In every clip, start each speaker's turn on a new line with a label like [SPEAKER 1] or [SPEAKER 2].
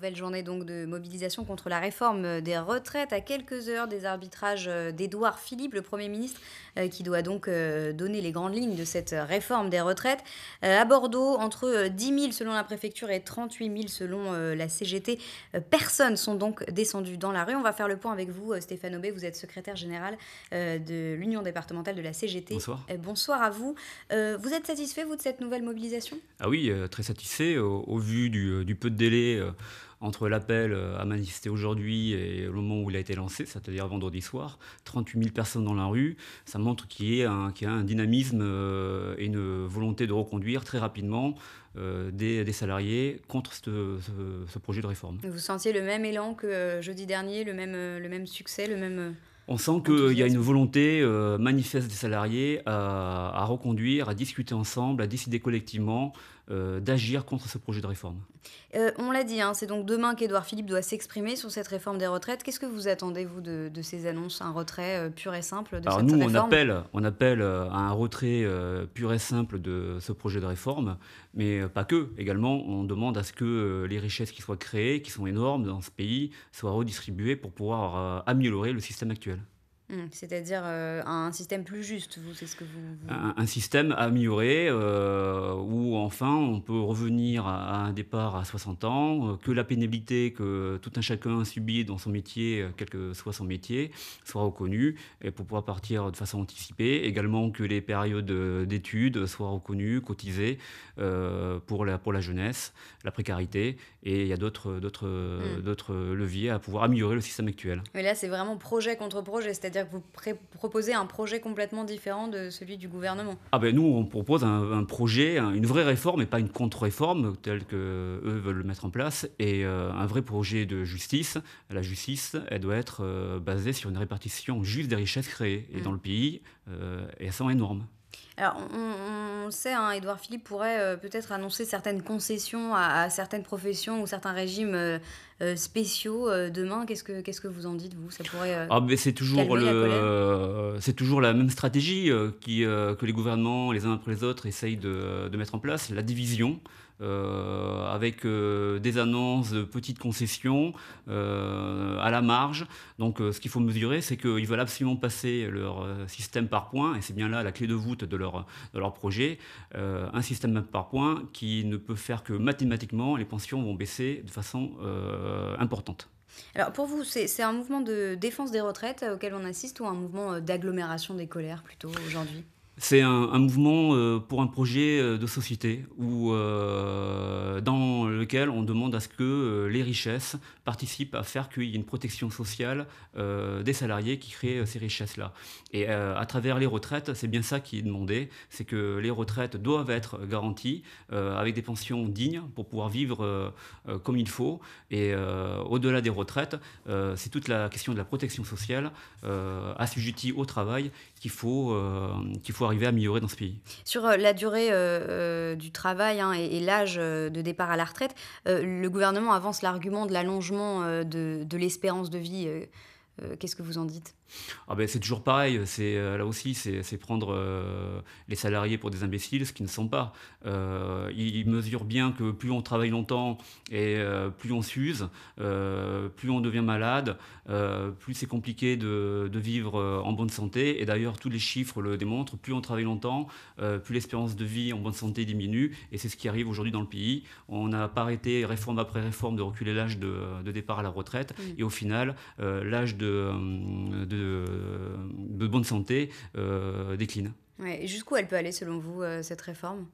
[SPEAKER 1] Nouvelle journée donc de mobilisation contre la réforme euh, des retraites à quelques heures des arbitrages euh, d'Édouard Philippe, le Premier ministre, euh, qui doit donc donner les grandes lignes de cette réforme des retraites. À Bordeaux, entre 10 000 selon la préfecture et 38 000 selon la CGT, personnes sont donc descendues dans la rue. On va faire le point avec vous, Stéphane Aubé. Vous êtes secrétaire général de l'Union départementale de la CGT. Bonsoir. Bonsoir à vous. Vous êtes satisfait, vous, de cette nouvelle mobilisation
[SPEAKER 2] Ah oui, très satisfait au, vu du, du, peu de délai entre l'appel euh, à manifester aujourd'hui et le moment où il a été lancé, c'est-à-dire vendredi soir, 38 000 personnes dans la rue, ça montre qu'il y, a un, dynamisme euh, et une volonté de reconduire très rapidement euh, des, salariés contre ce, projet de réforme. Vous
[SPEAKER 1] sentiez le même élan que jeudi dernier, le même succès, le même...
[SPEAKER 2] On sent qu'il y a une volonté euh, manifeste des salariés euh, à, reconduire, à discuter ensemble, à décider collectivement euh, d'agir contre ce projet de réforme.
[SPEAKER 1] on l'a dit, hein, c'est donc demain qu'Édouard Philippe doit s'exprimer sur cette réforme des retraites. Qu'est-ce que vous attendez, vous, de, ces annonces Un retrait pur et simple de cette nous, réforme on appelle,
[SPEAKER 2] on appelle à un retrait pur et simple de ce projet de réforme, mais pas que. Également, on demande à ce que les richesses qui soient créées, qui sont énormes dans ce pays, soient redistribuées pour pouvoir améliorer le système actuel.
[SPEAKER 1] Hmm, c'est-à-dire euh, un système plus juste, vous, c'est ce que vous...
[SPEAKER 2] Un, système amélioré euh, où enfin on peut revenir à, un départ à 60 ans, euh, que la pénibilité que tout un chacun subit dans son métier, quel que soit son métier, soit reconnue et pour pouvoir partir de façon anticipée. Également que les périodes d'études soient reconnues, cotisées pour, la, pour la jeunesse, la précarité. Et il y a d'autres, hmm. d'autres leviers à pouvoir améliorer le système actuel.
[SPEAKER 1] Mais là, c'est vraiment projet contre projet, c'est-à-dire vous proposez un projet complètement différent de celui du gouvernement.
[SPEAKER 2] Ah ben nous, on propose un, projet, une vraie réforme et pas une contre-réforme telle que eux veulent le mettre en place. Et euh, un vrai projet de justice. La justice, elle doit être euh, basée sur une répartition juste des richesses créées. Et mm. dans le pays, euh, et elles sont énormes.
[SPEAKER 1] Alors, on, sait, hein, Edouard Philippe pourrait peut-être annoncer certaines concessions à, certaines professions ou certains régimes euh, spéciaux euh, demain Qu'est-ce que qu'est-ce que vous en dites vous Ça euh, ah, c'est toujours
[SPEAKER 2] c'est toujours la même stratégie qui que les gouvernements les uns après les autres essayent de, mettre en place la division. avec des annonces de petites concessions à la marge. Donc ce qu'il faut mesurer, c'est qu'ils veulent absolument passer leur système par point et c'est bien là la clé de voûte de leur, de leur projet, un système par point qui ne peut faire que mathématiquement, les pensions vont baisser de façon euh, importante.
[SPEAKER 1] Alors pour vous, c'est un mouvement de défense des retraites euh, auquel on assiste ou un mouvement euh, d'agglomération des colères plutôt aujourd'hui
[SPEAKER 2] c'est un, mouvement euh, pour un projet euh, de société où, euh, dans lequel on demande à ce que les richesses participent à faire qu'il y ait une protection sociale des salariés qui créent ces richesses-là. Et à travers les retraites, c'est bien ça qui est demandé, c'est que les retraites doivent être garanties avec des pensions dignes pour pouvoir vivre comme il faut. Et au-delà des retraites, c'est toute la question de la protection sociale assujettie au travail qu'il faut, qu'il faut améliorer dans ce pays.
[SPEAKER 1] Sur euh, la durée euh, euh, du travail hein, et, l'âge de départ à la retraite, le gouvernement avance l'argument de l'allongement de l'espérance de vie. Qu'est-ce que vous en dites
[SPEAKER 2] ah ben, c'est toujours pareil. Euh, là aussi, c'est prendre euh, les salariés pour des imbéciles, ce qu'ils ne sont pas. Euh, ils mesurent bien que plus on travaille longtemps et plus on s'use, plus on devient malade, plus c'est compliqué de, vivre en bonne santé. Et d'ailleurs, tous les chiffres le démontrent. Plus on travaille longtemps, plus l'espérance de vie en bonne santé diminue. Et c'est ce qui arrive aujourd'hui dans le pays. On n'a pas arrêté réforme après réforme de reculer l'âge de, départ à la retraite. Et au final, l'âge de, de de bonne santé euh, décline.
[SPEAKER 1] Ouais. Jusqu'où elle peut aller selon vous, euh, cette réforme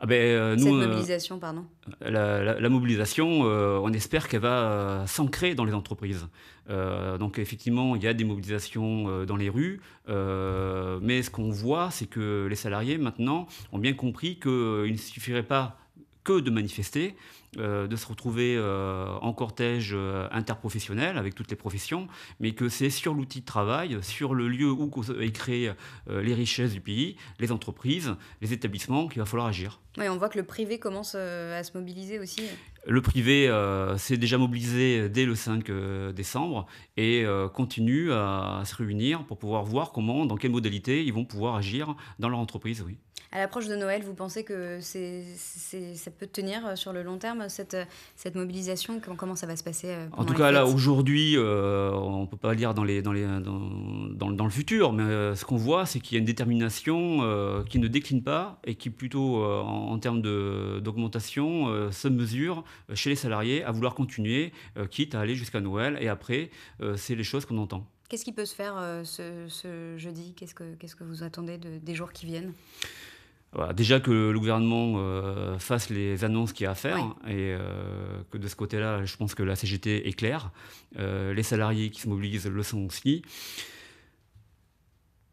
[SPEAKER 2] ah ben, euh, Cette mobilisation, pardon. La, mobilisation, on espère qu'elle va s'ancrer dans les entreprises. donc effectivement, il y a des mobilisations dans les rues, mais ce qu'on voit, c'est que les salariés maintenant ont bien compris qu'il ne suffirait pas que de manifester, euh, de se retrouver euh, en cortège euh, interprofessionnel avec toutes les professions, mais que c'est sur l'outil de travail, sur le lieu où est créé les richesses du pays, les entreprises, les établissements, qu'il va falloir agir.
[SPEAKER 1] Oui, on voit que le privé commence à se mobiliser aussi.
[SPEAKER 2] Le privé s'est déjà mobilisé dès le 5 décembre et continue à, se réunir pour pouvoir voir comment, dans quelles modalités ils vont pouvoir agir dans leur entreprise. Oui.
[SPEAKER 1] À l'approche de Noël, vous pensez que ça peut tenir sur le long terme euh, cette, euh, cette mobilisation Comment ça va se passer euh, En tout cas, là,
[SPEAKER 2] aujourd'hui, on ne peut pas lire dans, les, dans, les, dans, le futur, mais ce qu'on voit, c'est qu'il y a une détermination qui ne décline pas et qui, plutôt, en, termes d'augmentation, se mesure chez les salariés à vouloir continuer, quitte à aller jusqu'à Noël. Et après, c'est les choses qu'on entend.
[SPEAKER 1] Qu'est-ce qui peut se faire ce, ce jeudi Qu'est-ce que vous attendez des jours qui viennent
[SPEAKER 2] déjà que le gouvernement euh, fasse les annonces qu'il y a à faire et euh, que de ce côté-là, je pense que la CGT est claire. Euh, les salariés qui se mobilisent le sont aussi.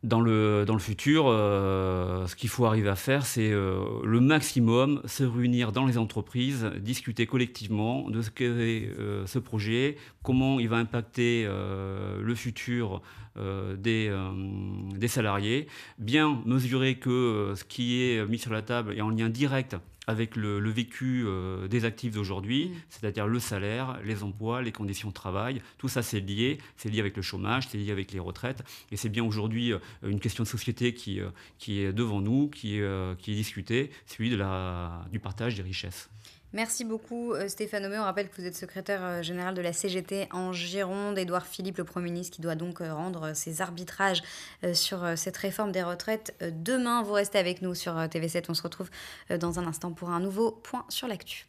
[SPEAKER 2] Dans le, dans le futur, ce qu'il faut arriver à faire, c'est le maximum, se réunir dans les entreprises, discuter collectivement de ce qu'est ce projet, comment il va impacter le futur euh, euh, des, salariés, bien mesurer que euh, ce qui est mis sur la table est en lien direct avec le, vécu des actifs d'aujourd'hui, mm. c'est-à-dire le salaire, les emplois, les conditions de travail. Tout ça, c'est lié. C'est lié avec le chômage, c'est lié avec les retraites. Et c'est bien aujourd'hui une question de société qui, est devant nous, qui, est discutée, celui de la, du partage des richesses.
[SPEAKER 1] Merci beaucoup euh, Stéphane Homé. On rappelle que vous êtes secrétaire euh, général de la CGT en Gironde. Édouard Philippe, le Premier ministre, qui doit donc euh, rendre ses arbitrages sur cette réforme des retraites demain. Vous restez avec nous sur TV7. On se retrouve dans un instant pour un nouveau point sur l'actu.